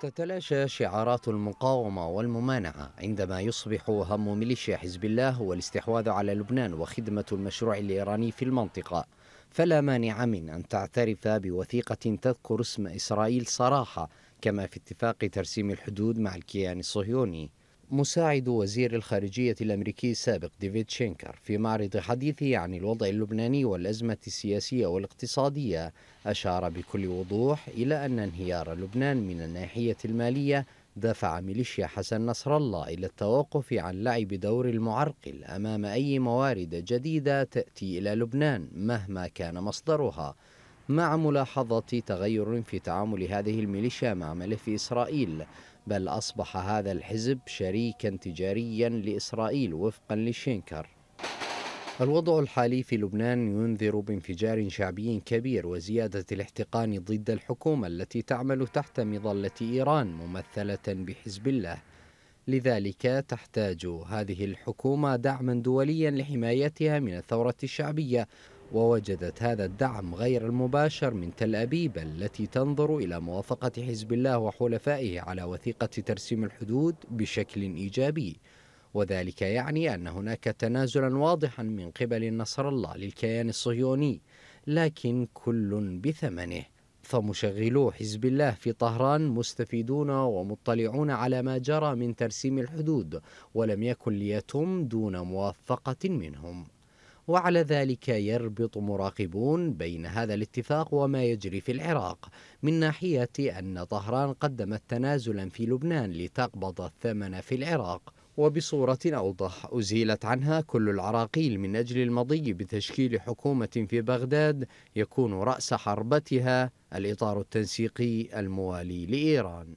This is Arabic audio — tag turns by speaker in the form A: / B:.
A: تتلاشى شعارات المقاومة والممانعة عندما يصبح هم ميليشيا حزب الله هو الاستحواذ على لبنان وخدمة المشروع الإيراني في المنطقة فلا مانع من أن تعترف بوثيقة تذكر اسم إسرائيل صراحة كما في اتفاق ترسيم الحدود مع الكيان الصهيوني مساعد وزير الخارجية الأمريكي السابق ديفيد شينكر في معرض حديثه عن الوضع اللبناني والأزمة السياسية والاقتصادية أشار بكل وضوح إلى أن انهيار لبنان من الناحية المالية دفع ميليشيا حسن نصر الله إلى التوقف عن لعب دور المعرقل أمام أي موارد جديدة تأتي إلى لبنان مهما كان مصدرها مع ملاحظة تغير في تعامل هذه الميليشيا مع ملف إسرائيل بل أصبح هذا الحزب شريكا تجاريا لإسرائيل وفقا لشينكر الوضع الحالي في لبنان ينذر بانفجار شعبي كبير وزيادة الاحتقان ضد الحكومة التي تعمل تحت مظلة إيران ممثلة بحزب الله لذلك تحتاج هذه الحكومة دعما دوليا لحمايتها من الثورة الشعبية ووجدت هذا الدعم غير المباشر من تل أبيب التي تنظر إلى موافقة حزب الله وحلفائه على وثيقة ترسيم الحدود بشكل إيجابي وذلك يعني أن هناك تنازلا واضحا من قبل نصر الله للكيان الصهيوني لكن كل بثمنه فمشغلو حزب الله في طهران مستفيدون ومطلعون على ما جرى من ترسيم الحدود ولم يكن ليتم دون موافقة منهم وعلى ذلك يربط مراقبون بين هذا الاتفاق وما يجري في العراق من ناحية أن طهران قدمت تنازلا في لبنان لتقبض الثمن في العراق وبصورة أوضح أزيلت عنها كل العراقيل من أجل المضي بتشكيل حكومة في بغداد يكون رأس حربتها الإطار التنسيقي الموالي لإيران